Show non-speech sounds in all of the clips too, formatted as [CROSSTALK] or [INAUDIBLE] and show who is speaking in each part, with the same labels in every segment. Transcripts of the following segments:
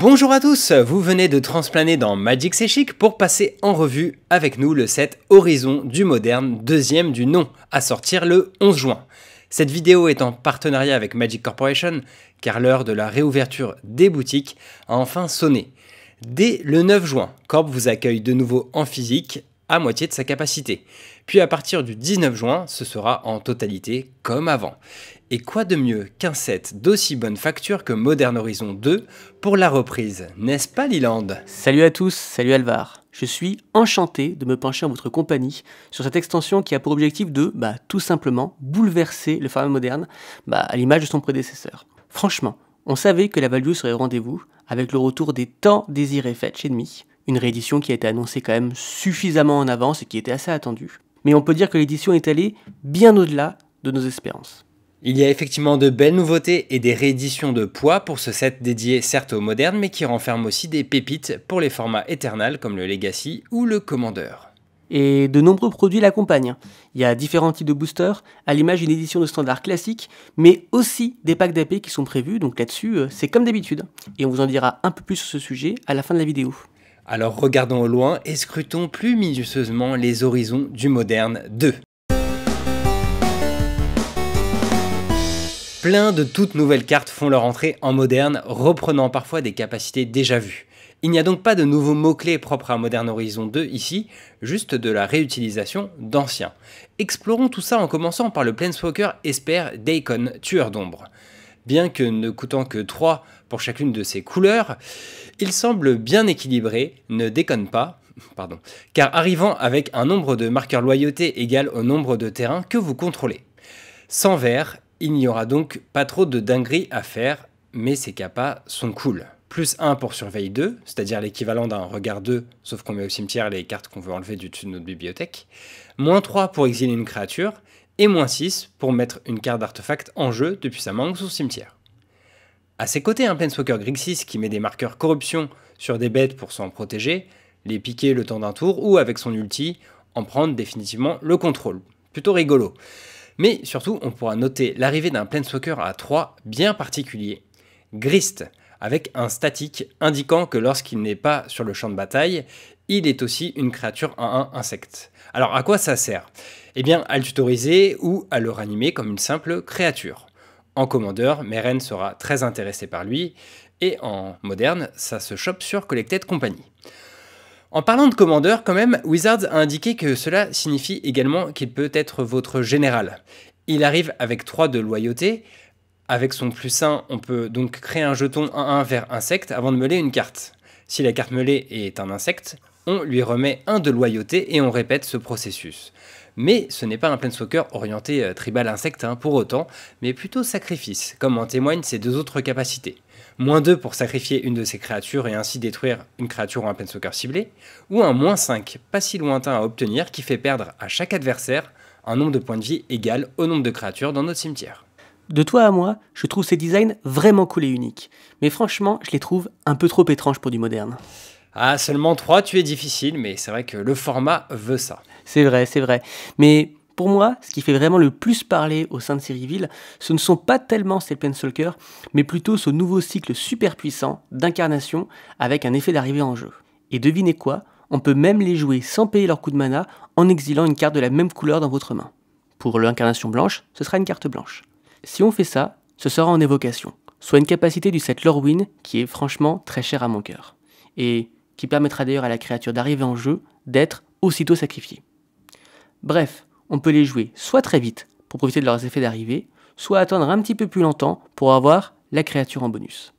Speaker 1: Bonjour à tous, vous venez de transplaner dans Magic C'est pour passer en revue avec nous le set Horizon du moderne, deuxième du nom, à sortir le 11 juin. Cette vidéo est en partenariat avec Magic Corporation car l'heure de la réouverture des boutiques a enfin sonné. Dès le 9 juin, Corp vous accueille de nouveau en physique à moitié de sa capacité. Puis à partir du 19 juin, ce sera en totalité comme avant. Et quoi de mieux qu'un set d'aussi bonne facture que Modern Horizon 2 pour la reprise, n'est-ce pas Liland Salut à tous, salut Alvar. Je suis enchanté de
Speaker 2: me pencher en votre compagnie sur cette extension qui a pour objectif de, bah, tout simplement, bouleverser le format moderne, bah, à l'image de son prédécesseur. Franchement, on savait que la value serait au rendez-vous avec le retour des temps désirés chez Enemy, une réédition qui a été annoncée quand même suffisamment
Speaker 1: en avance et qui était assez attendue. Mais on peut dire que l'édition est allée bien au-delà de nos espérances. Il y a effectivement de belles nouveautés et des rééditions de poids pour ce set dédié certes au moderne mais qui renferme aussi des pépites pour les formats éternels comme le Legacy ou le Commander. Et de nombreux produits l'accompagnent. Il y a différents types de boosters, à l'image d'une édition de standard
Speaker 2: classique, mais aussi des packs d'AP qui sont prévus, donc là-dessus euh, c'est comme d'habitude. Et on vous en
Speaker 1: dira un peu plus sur ce sujet à la fin de la vidéo. Alors regardons au loin et scrutons plus minutieusement les horizons du moderne 2. Plein de toutes nouvelles cartes font leur entrée en moderne, reprenant parfois des capacités déjà vues. Il n'y a donc pas de nouveaux mots-clés propres à Modern Horizon 2 ici, juste de la réutilisation d'anciens. Explorons tout ça en commençant par le Planeswalker Esper d'Acon, tueur d'ombre. Bien que ne coûtant que 3 pour chacune de ses couleurs, il semble bien équilibré, ne déconne pas, [LAUGHS] pardon, car arrivant avec un nombre de marqueurs loyauté égal au nombre de terrains que vous contrôlez. Sans vert, il n'y aura donc pas trop de dingueries à faire, mais ces capas sont cool. Plus 1 pour surveiller 2, c'est-à-dire l'équivalent d'un regard 2, sauf qu'on met au cimetière les cartes qu'on veut enlever du dessus de notre bibliothèque. Moins 3 pour exiler une créature, et moins 6 pour mettre une carte d'artefact en jeu depuis sa main ou son cimetière. À ses côtés, un Planeswalker Grixis qui met des marqueurs corruption sur des bêtes pour s'en protéger, les piquer le temps d'un tour ou avec son ulti, en prendre définitivement le contrôle. Plutôt rigolo. Mais surtout, on pourra noter l'arrivée d'un Planeswalker à 3 bien particulier, Grist, avec un statique indiquant que lorsqu'il n'est pas sur le champ de bataille, il est aussi une créature 1-1 insecte. Alors à quoi ça sert Eh bien à le tutoriser ou à le ranimer comme une simple créature. En commandeur, Meren sera très intéressé par lui, et en moderne, ça se chope sur Collected Company. En parlant de commandeur, quand même, Wizards a indiqué que cela signifie également qu'il peut être votre général. Il arrive avec 3 de loyauté. Avec son plus 1, on peut donc créer un jeton 1-1 vers insecte avant de meuler une carte. Si la carte meulée est un insecte, on lui remet 1 de loyauté et on répète ce processus. Mais ce n'est pas un planeswalker orienté euh, tribal insecte hein, pour autant, mais plutôt sacrifice, comme en témoignent ses deux autres capacités moins 2 pour sacrifier une de ses créatures et ainsi détruire une créature ou un soccer ciblé, ou un moins 5 pas si lointain à obtenir qui fait perdre à chaque adversaire un nombre de points de vie égal au nombre de créatures dans notre cimetière.
Speaker 2: De toi à moi, je trouve ces designs vraiment cool et uniques, mais franchement, je les trouve un peu trop étranges pour du moderne.
Speaker 1: Ah, seulement 3, tu es difficile, mais c'est vrai que le format
Speaker 2: veut ça. C'est vrai, c'est vrai. Mais pour moi, ce qui fait vraiment le plus parler au sein de Ville, ce ne sont pas tellement ces Soulker, mais plutôt ce nouveau cycle super puissant d'incarnation avec un effet d'arrivée en jeu. Et devinez quoi On peut même les jouer sans payer leur coup de mana en exilant une carte de la même couleur dans votre main. Pour l'incarnation blanche, ce sera une carte blanche. Si on fait ça, ce sera en évocation, soit une capacité du set Lorwyn qui est franchement très chère à mon cœur, et qui permettra d'ailleurs à la créature d'arriver en jeu d'être aussitôt sacrifiée. Bref, on peut les jouer soit très vite pour profiter de leurs effets d'arrivée, soit attendre un petit peu plus longtemps pour avoir la créature en bonus.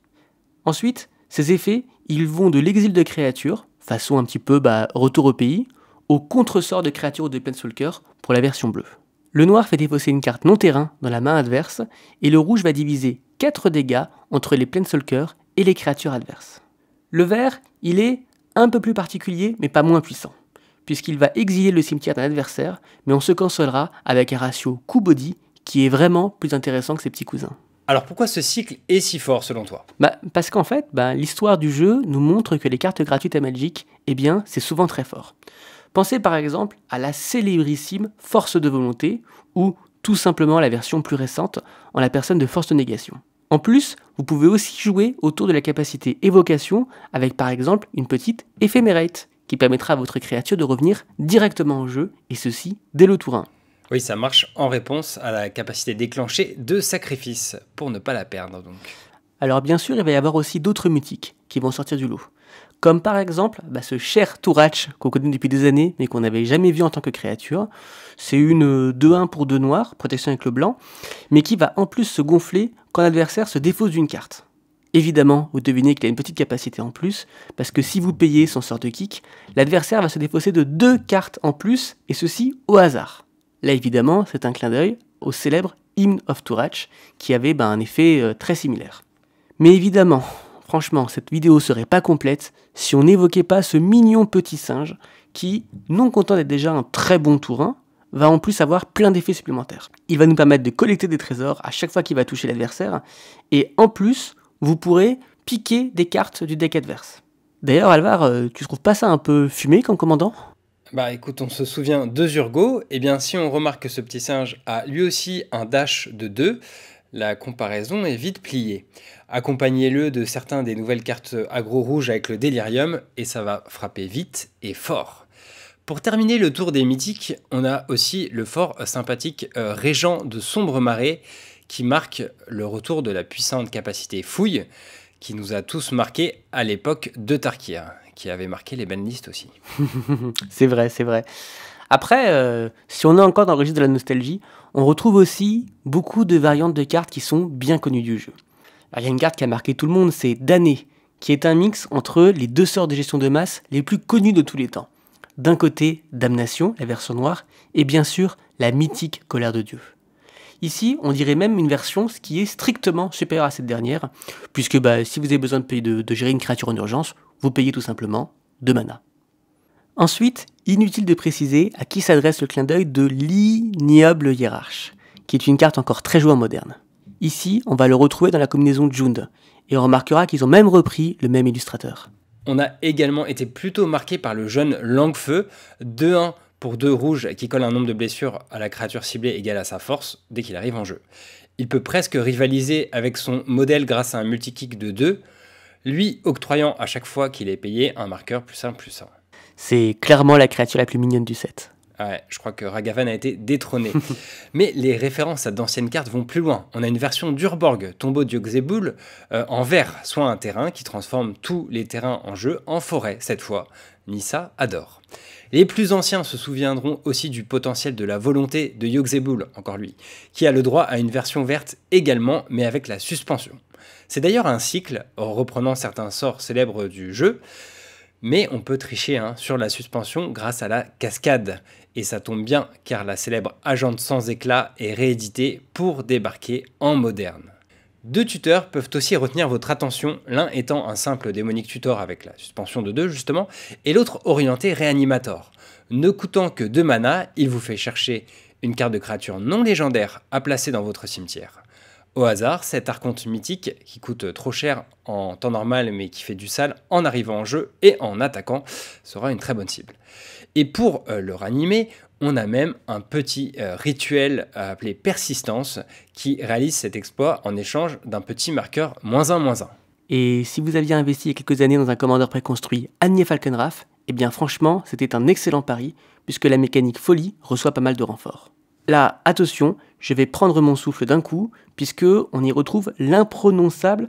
Speaker 2: Ensuite, ces effets, ils vont de l'exil de créature, façon un petit peu bah, retour au pays, au contresort de créature ou de Planeswalker pour la version bleue. Le noir fait défausser une carte non terrain dans la main adverse, et le rouge va diviser 4 dégâts entre les Planeswalkers et les créatures adverses. Le vert, il est un peu plus particulier, mais pas moins puissant puisqu'il va exiler le cimetière d'un adversaire, mais on se consolera avec un ratio coup-body qui est vraiment plus intéressant que ses petits cousins.
Speaker 1: Alors pourquoi ce cycle est si fort selon toi
Speaker 2: bah, Parce qu'en fait, bah, l'histoire du jeu nous montre que les cartes gratuites à Magic, eh bien, c'est souvent très fort. Pensez par exemple à la célébrissime Force de volonté, ou tout simplement la version plus récente, en la personne de Force de négation. En plus, vous pouvez aussi jouer autour de la capacité évocation avec par exemple une petite éphémérate qui permettra à votre créature de revenir directement au jeu, et ceci dès le tour 1.
Speaker 1: Oui, ça marche en réponse à la capacité déclenchée de sacrifice, pour ne pas la perdre donc.
Speaker 2: Alors bien sûr, il va y avoir aussi d'autres mythiques qui vont sortir du lot. Comme par exemple bah, ce cher Tourach qu'on connaît depuis des années mais qu'on n'avait jamais vu en tant que créature. C'est une 2-1 euh, pour 2 noirs, protection avec le blanc, mais qui va en plus se gonfler quand l'adversaire se défausse d'une carte. Évidemment, vous devinez qu'il a une petite capacité en plus, parce que si vous payez son sort de kick, l'adversaire va se défausser de deux cartes en plus, et ceci au hasard. Là évidemment, c'est un clin d'œil au célèbre Hymn of Tourach, qui avait ben, un effet euh, très similaire. Mais évidemment, franchement, cette vidéo serait pas complète si on n'évoquait pas ce mignon petit singe qui, non content d'être déjà un très bon tourin, va en plus avoir plein d'effets supplémentaires. Il va nous permettre de collecter des trésors à chaque fois qu'il va toucher l'adversaire, et en plus, vous pourrez piquer des cartes du deck adverse. D'ailleurs, Alvar, euh, tu trouves pas ça un peu fumé comme commandant
Speaker 1: bah écoute, on se souvient de Zurgo, et eh bien si on remarque que ce petit singe a lui aussi un dash de 2, la comparaison est vite pliée. Accompagnez-le de certains des nouvelles cartes agro rouges avec le Delirium, et ça va frapper vite et fort. Pour terminer le tour des mythiques, on a aussi le fort sympathique euh, Régent de Sombre Marée, qui marque le retour de la puissante capacité fouille qui nous a tous marqués à l'époque de Tarkir, qui avait marqué les banlistes aussi.
Speaker 2: [LAUGHS] c'est vrai, c'est vrai. Après, euh, si on est encore dans le registre de la nostalgie, on retrouve aussi beaucoup de variantes de cartes qui sont bien connues du jeu. il y a une carte qui a marqué tout le monde, c'est Damné, qui est un mix entre les deux sorts de gestion de masse les plus connues de tous les temps. D'un côté, Damnation, la version noire, et bien sûr, la mythique Colère de Dieu. Ici, on dirait même une version ce qui est strictement supérieure à cette dernière, puisque bah, si vous avez besoin de, gérer une créature en urgence, vous payez tout simplement 2 mana. Ensuite, inutile de préciser à qui s'adresse le clin d'œil de l'ignoble hiérarche, qui est une carte encore très jouée en moderne. Ici, on va le retrouver dans la combinaison Jund, et on remarquera qu'ils ont même repris le même illustrateur.
Speaker 1: On a également été plutôt marqué par le jeune Langfeu, 2-1 pour deux rouges qui colle un nombre de blessures à la créature ciblée égale à sa force dès qu'il arrive en jeu. Il peut presque rivaliser avec son modèle grâce à un multi-kick de 2, lui octroyant à chaque fois qu'il est payé un marqueur plus 1 plus 1.
Speaker 2: C'est clairement la créature la plus mignonne du set.
Speaker 1: Ah ouais, je crois que Ragavan a été détrôné. [LAUGHS] Mais les références à d'anciennes cartes vont plus loin. On a une version d'Urborg, tombeau de euh, en vert, soit un terrain qui transforme tous les terrains en jeu en forêt cette fois. Nissa adore. Les plus anciens se souviendront aussi du potentiel de la volonté de Yogzebul, encore lui, qui a le droit à une version verte également, mais avec la suspension. C'est d'ailleurs un cycle, reprenant certains sorts célèbres du jeu, mais on peut tricher hein, sur la suspension grâce à la cascade. Et ça tombe bien car la célèbre Agente sans éclat est rééditée pour débarquer en moderne. Deux tuteurs peuvent aussi retenir votre attention, l'un étant un simple démonique tutor avec la suspension de deux justement, et l'autre orienté réanimator. Ne coûtant que deux mana, il vous fait chercher une carte de créature non légendaire à placer dans votre cimetière. Au hasard, cet archonte mythique, qui coûte trop cher en temps normal mais qui fait du sale en arrivant en jeu et en attaquant, sera une très bonne cible. Et pour euh, le ranimer, on a même un petit euh, rituel euh, appelé persistance qui réalise cet exploit en échange d'un petit marqueur moins 1 moins 1. Et si vous aviez investi
Speaker 2: il y a quelques années dans un commandeur préconstruit, Agnès Falkenraff, eh bien franchement, c'était un excellent pari puisque la mécanique folie reçoit pas mal de renforts. Là, attention, je vais prendre mon souffle d'un coup, puisque on y retrouve l'imprononçable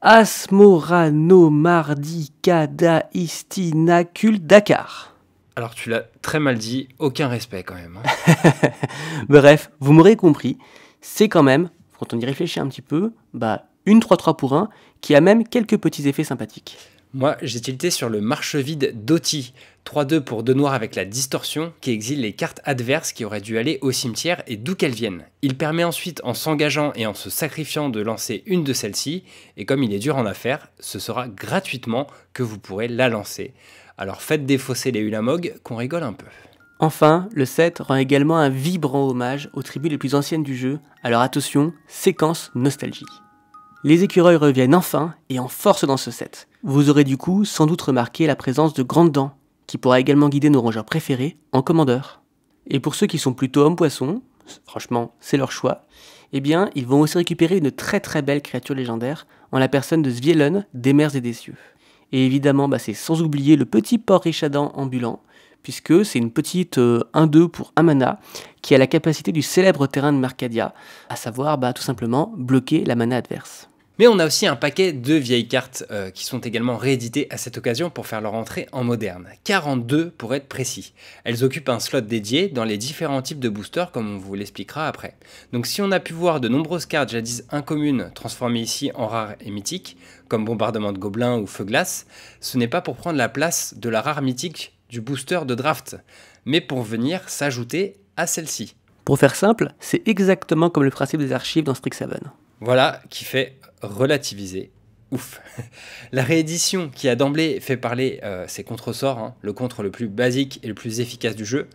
Speaker 2: Asmorano Mardi Dakar.
Speaker 1: Alors tu l'as très mal dit, aucun respect quand même. Hein. [LAUGHS] Bref, vous m'aurez compris, c'est
Speaker 2: quand même, quand on y réfléchit un petit peu, bah une 3-3 pour 1 qui a même quelques petits effets
Speaker 1: sympathiques. Moi, j'ai tilté sur le marche-vide d'Oti, 3-2 pour De Noir avec la distorsion qui exile les cartes adverses qui auraient dû aller au cimetière et d'où qu'elles viennent. Il permet ensuite en s'engageant et en se sacrifiant de lancer une de celles-ci et comme il est dur en affaire, ce sera gratuitement que vous pourrez la lancer. Alors faites défausser les Ulamog qu'on rigole un peu. Enfin, le set rend également un vibrant hommage aux tribus les plus anciennes du jeu, alors
Speaker 2: attention, séquence nostalgie. Les écureuils reviennent enfin et en force dans ce set. Vous aurez du coup sans doute remarqué la présence de grandes dents, qui pourra également guider nos rongeurs préférés en commandeur. Et pour ceux qui sont plutôt hommes-poissons, franchement, c'est leur choix, eh bien, ils vont aussi récupérer une très très belle créature légendaire en la personne de Svielun, des mers et des cieux. Et évidemment, bah, c'est sans oublier le petit porc richadan ambulant, puisque c'est une petite 1-2 euh, pour un mana qui a la capacité du célèbre terrain de Mercadia, à savoir bah, tout simplement bloquer la mana adverse.
Speaker 1: Mais on a aussi un paquet de vieilles cartes euh, qui sont également rééditées à cette occasion pour faire leur entrée en moderne. 42 pour être précis. Elles occupent un slot dédié dans les différents types de boosters comme on vous l'expliquera après. Donc si on a pu voir de nombreuses cartes jadis incommunes transformées ici en rares et mythiques, comme bombardement de gobelins ou feu glace, ce n'est pas pour prendre la place de la rare mythique du booster de draft, mais pour venir s'ajouter à celle-ci.
Speaker 2: Pour faire simple, c'est exactement comme le principe des archives dans Strixhaven.
Speaker 1: Voilà qui fait relativisé. Ouf. [LAUGHS] La réédition qui a d'emblée fait parler euh, ses contresorts, hein, le contre le plus basique et le plus efficace du jeu,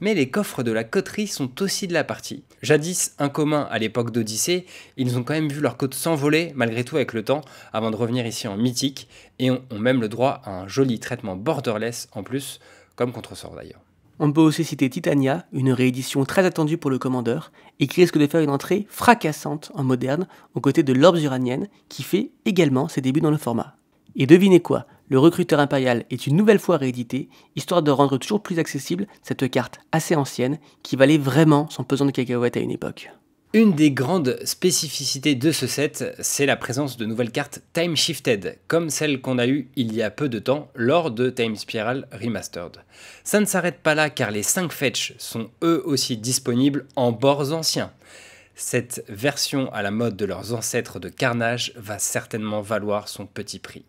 Speaker 1: mais les coffres de la coterie sont aussi de la partie. Jadis commun à l'époque d'Odyssée, ils ont quand même vu leur côte s'envoler malgré tout avec le temps avant de revenir ici en mythique et ont, ont même le droit à un joli traitement borderless en plus, comme contresort d'ailleurs.
Speaker 2: On peut aussi citer Titania, une réédition très attendue pour le Commandeur, et qui risque de faire une entrée fracassante en moderne aux côtés de l'Orbs uranienne, qui fait également ses débuts dans le format. Et devinez quoi, le recruteur impérial est une nouvelle fois réédité, histoire de rendre toujours plus accessible cette carte assez ancienne qui valait vraiment son pesant de cacahuètes à une époque.
Speaker 1: Une des grandes spécificités de ce set, c'est la présence de nouvelles cartes Time Shifted, comme celle qu'on a eue il y a peu de temps lors de Time Spiral Remastered. Ça ne s'arrête pas là car les 5 fetch sont eux aussi disponibles en bords anciens. Cette version à la mode de leurs ancêtres de Carnage va certainement valoir son petit prix.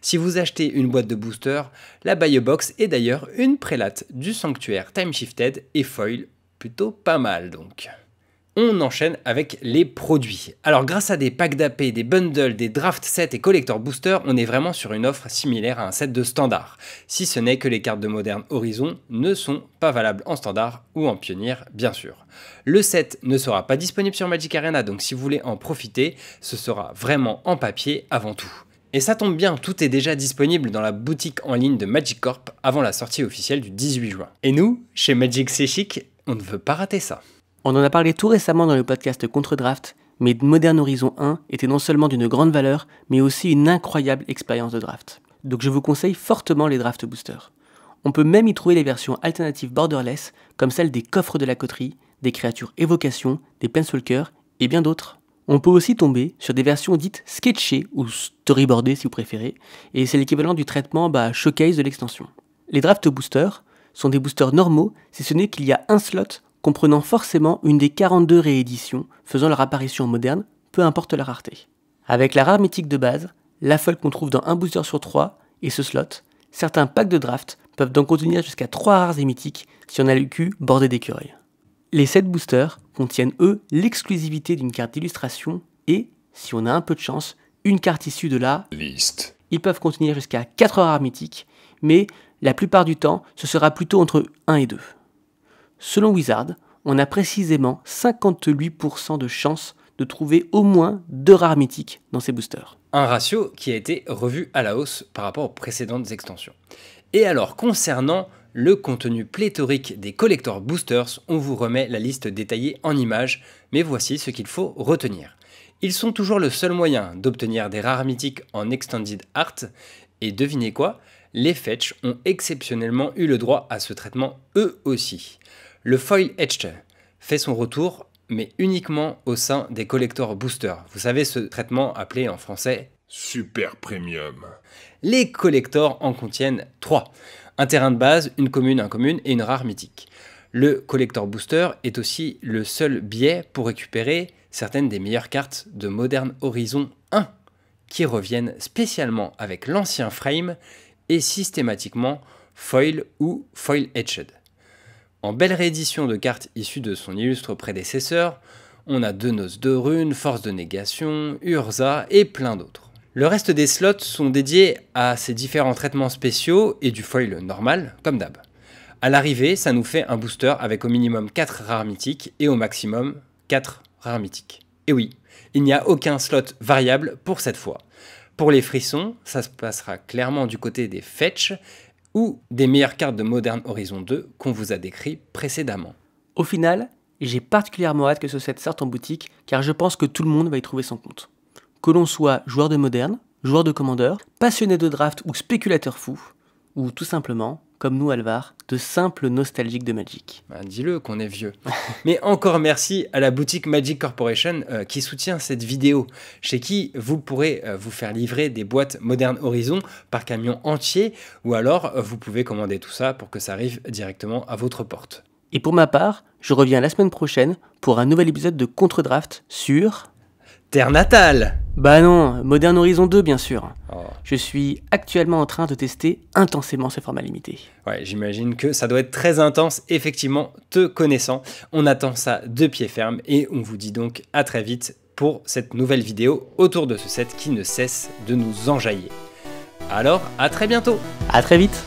Speaker 1: Si vous achetez une boîte de booster, la Biobox est d'ailleurs une prélate du sanctuaire Time Shifted et foil plutôt pas mal donc on enchaîne avec les produits. Alors grâce à des packs d'AP, des bundles, des draft sets et collector boosters, on est vraiment sur une offre similaire à un set de standard, si ce n'est que les cartes de Modern Horizon ne sont pas valables en standard ou en pionnière bien sûr. Le set ne sera pas disponible sur Magic Arena, donc si vous voulez en profiter, ce sera vraiment en papier avant tout. Et ça tombe bien, tout est déjà disponible dans la boutique en ligne de Magic Corp avant la sortie officielle du 18 juin. Et nous, chez Magic C'est on ne veut pas rater ça.
Speaker 2: On en a parlé tout récemment dans le podcast Contre Draft, mais Modern Horizon 1 était non seulement d'une grande valeur, mais aussi une incroyable expérience de draft. Donc je vous conseille fortement les Draft Boosters. On peut même y trouver les versions alternatives borderless, comme celle des coffres de la coterie, des créatures évocation, des pencilkers et bien d'autres. On peut aussi tomber sur des versions dites sketchées ou storyboardées si vous préférez, et c'est l'équivalent du traitement bah, showcase de l'extension. Les draft boosters sont des boosters normaux si ce n'est qu'il y a un slot comprenant forcément une des 42 rééditions faisant leur apparition moderne, peu importe la rareté. Avec la rare mythique de base, la folle qu'on trouve dans un booster sur 3 et ce slot, certains packs de draft peuvent donc contenir jusqu'à 3 rares et mythiques si on a le cul bordé d'écureuil. Les 7 boosters contiennent eux l'exclusivité d'une carte d'illustration et, si on a un peu de chance, une carte issue de la liste. Ils peuvent contenir jusqu'à 4 rares mythiques, mais la plupart du temps, ce sera plutôt entre 1 et 2. Selon Wizard, on a précisément 58% de chances de trouver au moins deux rares mythiques dans ces boosters.
Speaker 1: Un ratio qui a été revu à la hausse par rapport aux précédentes extensions. Et alors concernant le contenu pléthorique des collector boosters, on vous remet la liste détaillée en images, mais voici ce qu'il faut retenir. Ils sont toujours le seul moyen d'obtenir des rares mythiques en Extended Art, et devinez quoi Les Fetch ont exceptionnellement eu le droit à ce traitement eux aussi. Le foil etched fait son retour, mais uniquement au sein des collectors boosters. Vous savez ce traitement appelé en français Super Premium. Les collectors en contiennent trois. Un terrain de base, une commune, un commune et une rare mythique. Le collector booster est aussi le seul biais pour récupérer certaines des meilleures cartes de Modern Horizon 1, qui reviennent spécialement avec l'ancien frame et systématiquement foil ou foil etched. En belle réédition de cartes issues de son illustre prédécesseur, on a deux noces de runes, Force de Négation, Urza et plein d'autres. Le reste des slots sont dédiés à ces différents traitements spéciaux et du foil normal, comme d'hab. À l'arrivée, ça nous fait un booster avec au minimum 4 rares mythiques et au maximum 4 rares mythiques. Et oui, il n'y a aucun slot variable pour cette fois. Pour les frissons, ça se passera clairement du côté des fetch ou des meilleures cartes de Modern Horizon 2 qu'on vous a décrites précédemment. Au final, j'ai particulièrement hâte que ce set sorte en boutique car
Speaker 2: je pense que tout le monde va y trouver son compte. Que l'on soit joueur de Modern, joueur de Commandeur, passionné de draft ou spéculateur fou, ou tout simplement comme nous, Alvar, de simples nostalgiques
Speaker 1: de Magic. Bah, dis-le qu'on est vieux. [LAUGHS] Mais encore merci à la boutique Magic Corporation euh, qui soutient cette vidéo, chez qui vous pourrez euh, vous faire livrer des boîtes Modern Horizon par camion entier, ou alors euh, vous pouvez commander tout ça pour que ça arrive directement à votre porte. Et pour ma part, je reviens la semaine prochaine pour un nouvel épisode de Contre Draft
Speaker 2: sur... Terre natale Bah non, Modern Horizon 2 bien sûr. Oh. Je suis actuellement en train de tester intensément ce format limité.
Speaker 1: Ouais, j'imagine que ça doit être très intense, effectivement, te connaissant. On attend ça de pied ferme et on vous dit donc à très vite pour cette nouvelle vidéo autour de ce set qui ne cesse de nous enjailler. Alors, à très bientôt À
Speaker 2: très vite